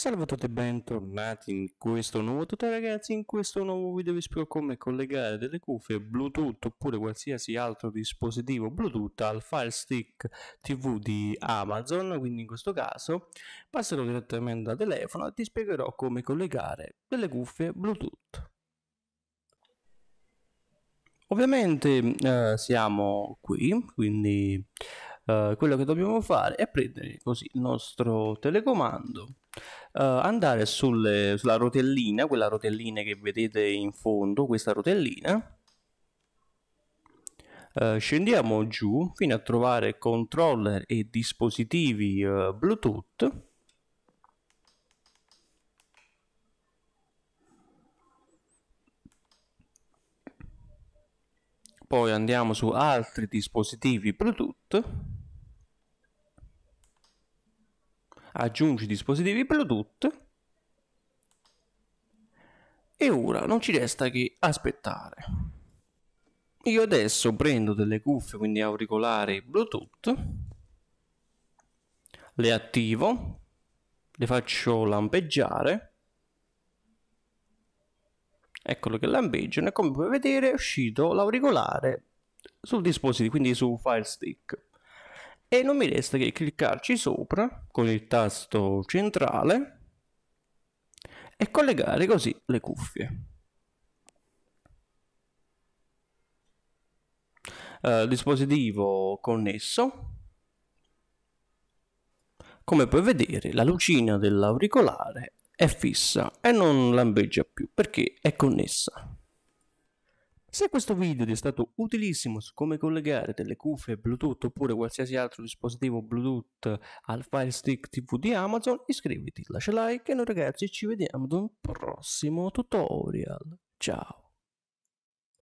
Salve a tutti e bentornati in questo nuovo tutorial ragazzi, in questo nuovo video vi spiego come collegare delle cuffie Bluetooth oppure qualsiasi altro dispositivo Bluetooth al Fire Stick TV di Amazon, quindi in questo caso passerò direttamente al telefono e ti spiegherò come collegare delle cuffie Bluetooth. Ovviamente eh, siamo qui, quindi eh, quello che dobbiamo fare è prendere così il nostro telecomando Uh, andare sulle, sulla rotellina, quella rotellina che vedete in fondo, questa rotellina, uh, scendiamo giù fino a trovare controller e dispositivi uh, Bluetooth. Poi andiamo su altri dispositivi Bluetooth. aggiungi dispositivi Bluetooth e ora non ci resta che aspettare. Io adesso prendo delle cuffie, quindi auricolari Bluetooth, le attivo, le faccio lampeggiare, eccolo che lampeggiano e come puoi vedere è uscito l'auricolare sul dispositivo, quindi su Fire Stick e non mi resta che cliccarci sopra con il tasto centrale e collegare così le cuffie. Uh, dispositivo connesso. Come puoi vedere la lucina dell'auricolare è fissa e non lampeggia più perché è connessa. Se questo video ti è stato utilissimo su come collegare delle cuffie Bluetooth oppure qualsiasi altro dispositivo Bluetooth al Fire Stick TV di Amazon, iscriviti, lascia like e noi ragazzi ci vediamo ad un prossimo tutorial. Ciao!